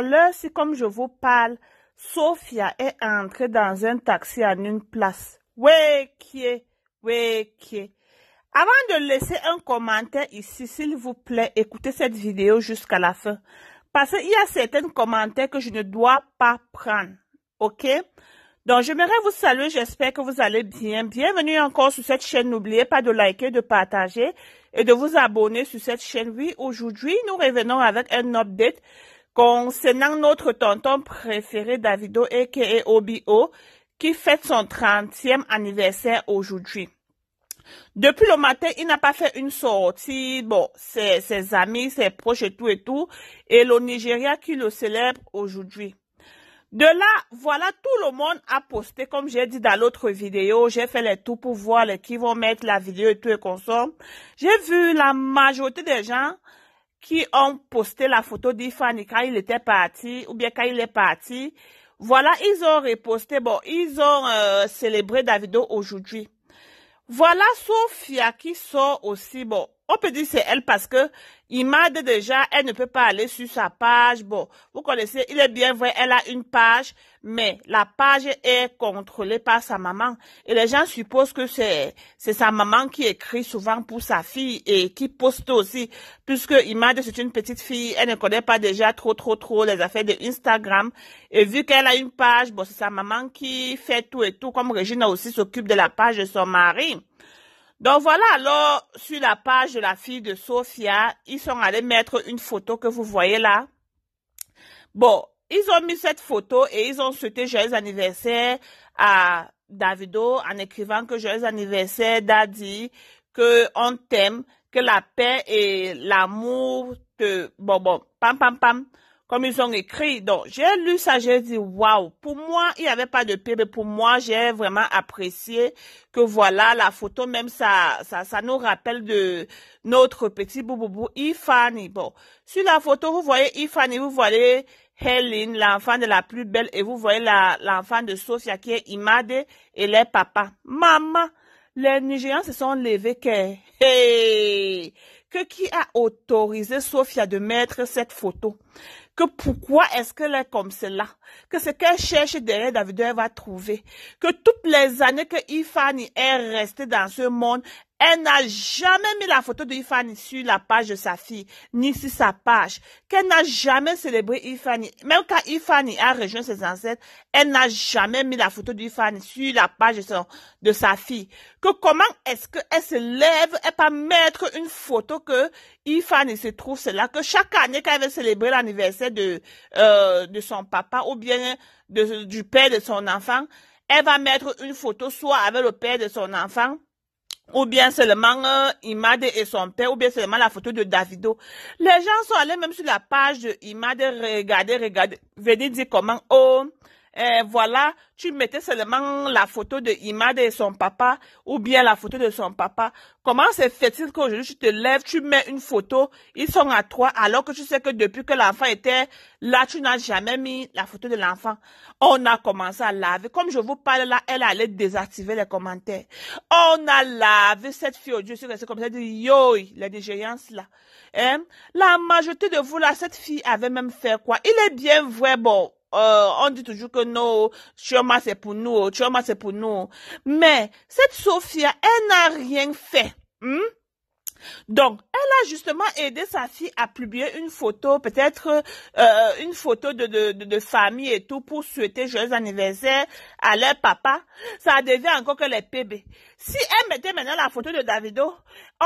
Alors, si comme je vous parle, Sophia est entrée dans un taxi en une place. Oui, qui est, qui Avant de laisser un commentaire ici, s'il vous plaît, écoutez cette vidéo jusqu'à la fin. Parce qu'il y a certains commentaires que je ne dois pas prendre. OK? Donc, j'aimerais vous saluer. J'espère que vous allez bien. Bienvenue encore sur cette chaîne. N'oubliez pas de liker, de partager et de vous abonner sur cette chaîne. Oui, aujourd'hui, nous revenons avec un update concernant notre tonton préféré Davido a.k.a. Obi-O, qui fête son 30e anniversaire aujourd'hui. Depuis le matin, il n'a pas fait une sortie. Bon, ses, ses, amis, ses proches et tout et tout. Et le Nigeria qui le célèbre aujourd'hui. De là, voilà, tout le monde a posté, comme j'ai dit dans l'autre vidéo, j'ai fait les tout pour voir qui vont mettre la vidéo et tout et consomme. J'ai vu la majorité des gens qui ont posté la photo d'Ifani quand il était parti ou bien quand il est parti. Voilà, ils ont reposté. Bon, ils ont euh, célébré Davido aujourd'hui. Voilà Sofia qui sort aussi. Bon, on peut dire c'est elle parce que Imad déjà, elle ne peut pas aller sur sa page. Bon, vous connaissez, il est bien vrai, elle a une page, mais la page est contrôlée par sa maman. Et les gens supposent que c'est, c'est sa maman qui écrit souvent pour sa fille et qui poste aussi. Puisque Imad, c'est une petite fille, elle ne connaît pas déjà trop, trop, trop les affaires de Instagram. Et vu qu'elle a une page, bon, c'est sa maman qui fait tout et tout, comme Regina aussi s'occupe de la page de son mari. Donc voilà, alors sur la page de la fille de Sophia, ils sont allés mettre une photo que vous voyez là. Bon, ils ont mis cette photo et ils ont souhaité joyeux anniversaire à Davido en écrivant que joyeux anniversaire Daddy, que on t'aime, que la paix et l'amour te bon bon pam pam pam comme ils ont écrit. Donc, j'ai lu ça, j'ai dit, waouh, pour moi, il n'y avait pas de paix, mais pour moi, j'ai vraiment apprécié que voilà, la photo, même ça, ça, nous rappelle de notre petit bouboubou, Ifani. Bon, sur la photo, vous voyez Ifani, vous voyez Helen, l'enfant de la plus belle, et vous voyez l'enfant de Sofia qui est Imade et les papas. Maman, les Nigérians se sont levés que, hey, que qui a autorisé Sofia de mettre cette photo? que pourquoi est-ce qu'elle est comme cela, que ce qu'elle cherche derrière David, elle va trouver, que toutes les années que Ifani est restée dans ce monde, elle n'a jamais mis la photo d'Ifani sur la page de sa fille, ni sur sa page. Qu'elle n'a jamais célébré Ifani. Même quand Ifani a rejoint ses ancêtres, elle n'a jamais mis la photo d'Ifani sur la page de, sa fille. Que comment est-ce qu'elle se lève et pas mettre une photo que Ifani se trouve celle-là, que chaque année quand elle veut célébrer l'anniversaire de, euh, de son papa ou bien du père de son enfant, elle va mettre une photo soit avec le père de son enfant, ou bien seulement euh, Imad et son père, ou bien seulement la photo de Davido. Les gens sont allés même sur la page de Imade regarder, regarder, venir dire comment, oh, et euh, voilà, tu mettais seulement la photo de Imad et son papa, ou bien la photo de son papa. Comment se fait-il qu'aujourd'hui tu te lèves, tu mets une photo, ils sont à toi, alors que tu sais que depuis que l'enfant était là, tu n'as jamais mis la photo de l'enfant. On a commencé à laver. Comme je vous parle là, elle allait désactiver les commentaires. On a lavé cette fille au Dieu, c'est comme ça, dit, yo, la dégéance là. Hein? La majorité de vous là, cette fille avait même fait quoi? Il est bien vrai, bon, euh, on dit toujours que non, Chioma c'est pour nous, Chioma c'est pour nous. Mais cette Sophia, elle n'a rien fait. Hmm? Donc, justement aider sa fille à publier une photo, peut-être euh, une photo de, de, famille et tout pour souhaiter joyeux anniversaire à leur papa, ça devient encore que les bébés. Si elle mettait maintenant la photo de Davido,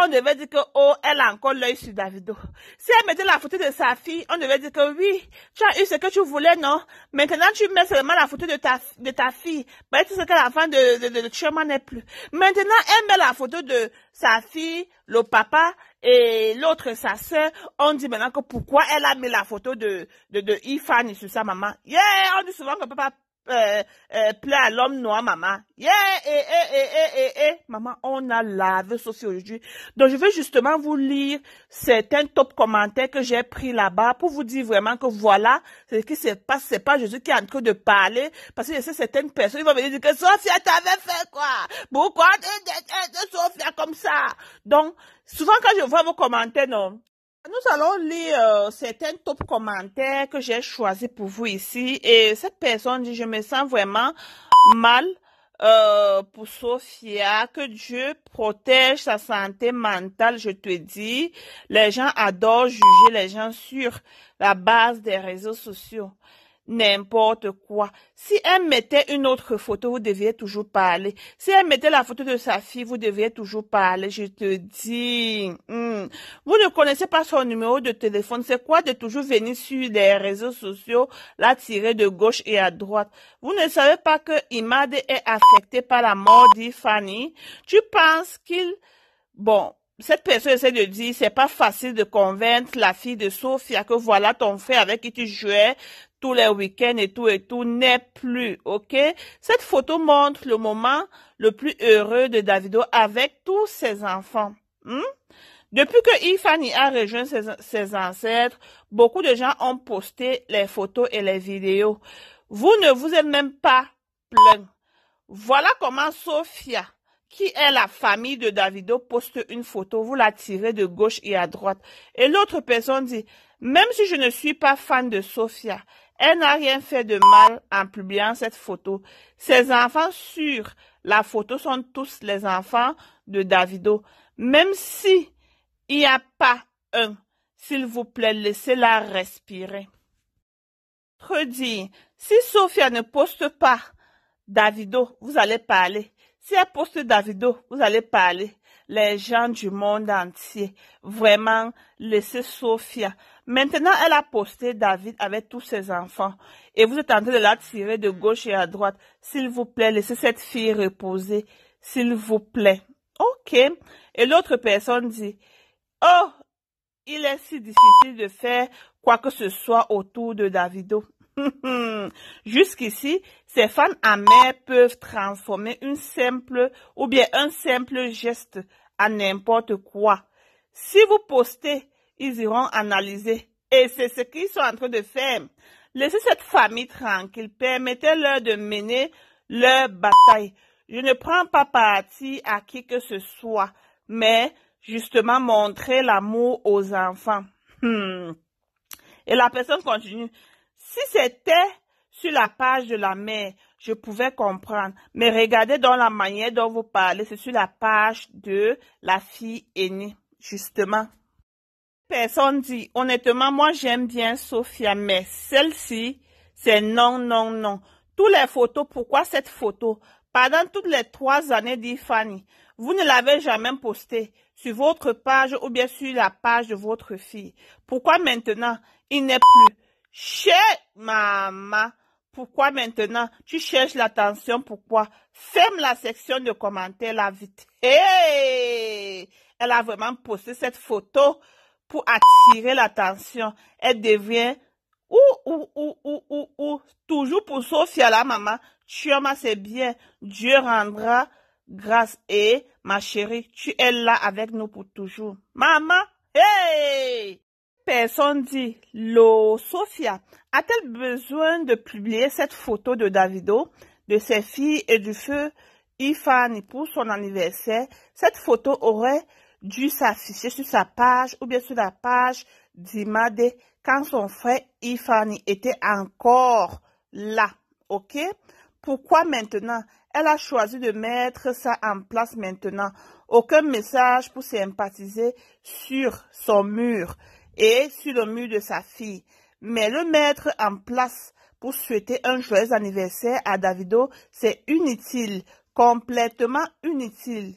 on devait dire que oh, elle a encore l'œil sur Davido. Si elle mettait la photo de sa fille, on devait dire que oui, tu as eu ce que tu voulais, non Maintenant, tu mets seulement la photo de ta de ta fille. Ben, tu sais que la fin de de, de, n'est plus. Maintenant, elle met la photo de sa fille, le papa et l'autre, sa sœur, on dit maintenant que pourquoi elle a mis la photo de, de, de Ifani sur sa maman. Yeah, on dit souvent que papa euh, euh à l'homme noir, maman. Yeah, eh, eh, eh, eh, eh, eh, eh. Maman, on a lavé Sophie, aujourd'hui. Donc, je veux justement vous lire certains top commentaires que j'ai pris là-bas pour vous dire vraiment que voilà, c'est qui se passe, c'est pas Jésus qui est en train de parler, parce que c'est certaines personnes, ils vont venir dire que Sophia, t'avais fait quoi? Pourquoi tu Sophia comme ça? Donc, souvent quand je vois vos commentaires, non, nous allons lire euh, certains top commentaires que j'ai choisis pour vous ici. Et cette personne dit, je me sens vraiment mal euh, pour Sophia, que Dieu protège sa santé mentale, je te dis. Les gens adorent juger les gens sur la base des réseaux sociaux n'importe quoi. Si elle mettait une autre photo, vous deviez toujours parler. Si elle mettait la photo de sa fille, vous deviez toujours parler. Je te dis. Hmm. Vous ne connaissez pas son numéro de téléphone. C'est quoi de toujours venir sur les réseaux sociaux, la tirer de gauche et à droite? Vous ne savez pas que Imad est affecté par la mort d'Ifani. Tu penses qu'il... Bon, cette personne essaie de dire, c'est pas facile de convaincre la fille de Sophia que voilà ton frère avec qui tu jouais, tous les week-ends et tout et tout n'est plus, ok? Cette photo montre le moment le plus heureux de Davido avec tous ses enfants. Hmm? Depuis que Ifani a rejoint ses, ses, ancêtres, beaucoup de gens ont posté les photos et les vidéos. Vous ne vous êtes même pas plein. Voilà comment Sophia, qui est la famille de Davido, poste une photo. Vous la tirez de gauche et à droite. Et l'autre personne dit, même si je ne suis pas fan de Sophia, elle n'a rien fait de mal en publiant cette photo. Ses enfants sur la photo sont tous les enfants de Davido. Même s'il n'y a pas un, s'il vous plaît, laissez-la respirer. Redis. « si Sophia ne poste pas Davido, vous allez parler. Si elle poste Davido, vous allez parler. Les gens du monde entier, vraiment, laissez Sophia. » Maintenant, elle a posté David avec tous ses enfants. Et vous êtes en train de la tirer de gauche et à droite. S'il vous plaît, laissez cette fille reposer. S'il vous plaît. OK. Et l'autre personne dit, oh, il est si difficile de faire quoi que ce soit autour de Davido. Jusqu'ici, ces femmes amères peuvent transformer une simple ou bien un simple geste à n'importe quoi. Si vous postez ils iront analyser. Et c'est ce qu'ils sont en train de faire. Laissez cette famille tranquille. Permettez-leur de mener leur bataille. Je ne prends pas parti à qui que ce soit, mais justement montrer l'amour aux enfants. Hmm. Et la personne continue. Si c'était sur la page de la mère, je pouvais comprendre. Mais regardez dans la manière dont vous parlez, c'est sur la page de la fille aînée, justement personne dit, honnêtement, moi j'aime bien Sophia, mais celle-ci, c'est non, non, non. Toutes les photos, pourquoi cette photo Pendant toutes les trois années, dit Fanny, vous ne l'avez jamais postée sur votre page ou bien sur la page de votre fille. Pourquoi maintenant il n'est plus chez maman Pourquoi maintenant tu cherches l'attention Pourquoi Ferme la section de commentaires là vite. Hey Elle a vraiment posté cette photo pour attirer l'attention. Elle devient ou, ou, ou, ou, ou, ou. Toujours pour Sophia, la maman. Tu aimes assez bien. Dieu rendra grâce. Et ma chérie, tu es là avec nous pour toujours. Maman, hey! Personne dit, Lo Sophia, a-t-elle besoin de publier cette photo de Davido, de ses filles et du feu Ifani pour son anniversaire? Cette photo aurait dû s'afficher sur sa page ou bien sur la page d'Imade quand son frère Ifani était encore là. OK? Pourquoi maintenant? Elle a choisi de mettre ça en place maintenant. Aucun message pour sympathiser sur son mur et sur le mur de sa fille. Mais le mettre en place pour souhaiter un joyeux anniversaire à Davido, c'est inutile, complètement inutile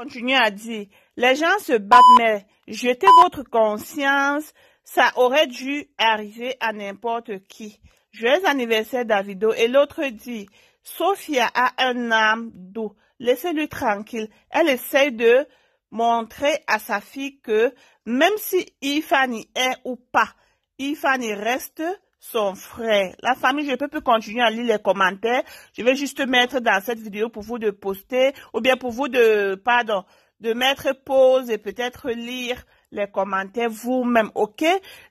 continue à dire, les gens se battent, mais jetez votre conscience, ça aurait dû arriver à n'importe qui. Joyeux anniversaire Davido et l'autre dit, Sophia a un âme doux, laissez-le tranquille. Elle essaie de montrer à sa fille que même si Ifani est ou pas, Ifani reste son frère. La famille, je ne peux plus continuer à lire les commentaires. Je vais juste mettre dans cette vidéo pour vous de poster ou bien pour vous de, pardon, de mettre pause et peut-être lire les commentaires vous-même, ok?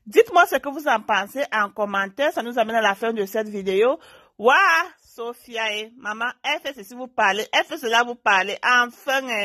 Dites-moi ce que vous en pensez en commentaire. Ça nous amène à la fin de cette vidéo. Waouh! Sophia et maman, elle fait ceci, vous parlez, elle fait cela, vous parlez. Enfin, hein.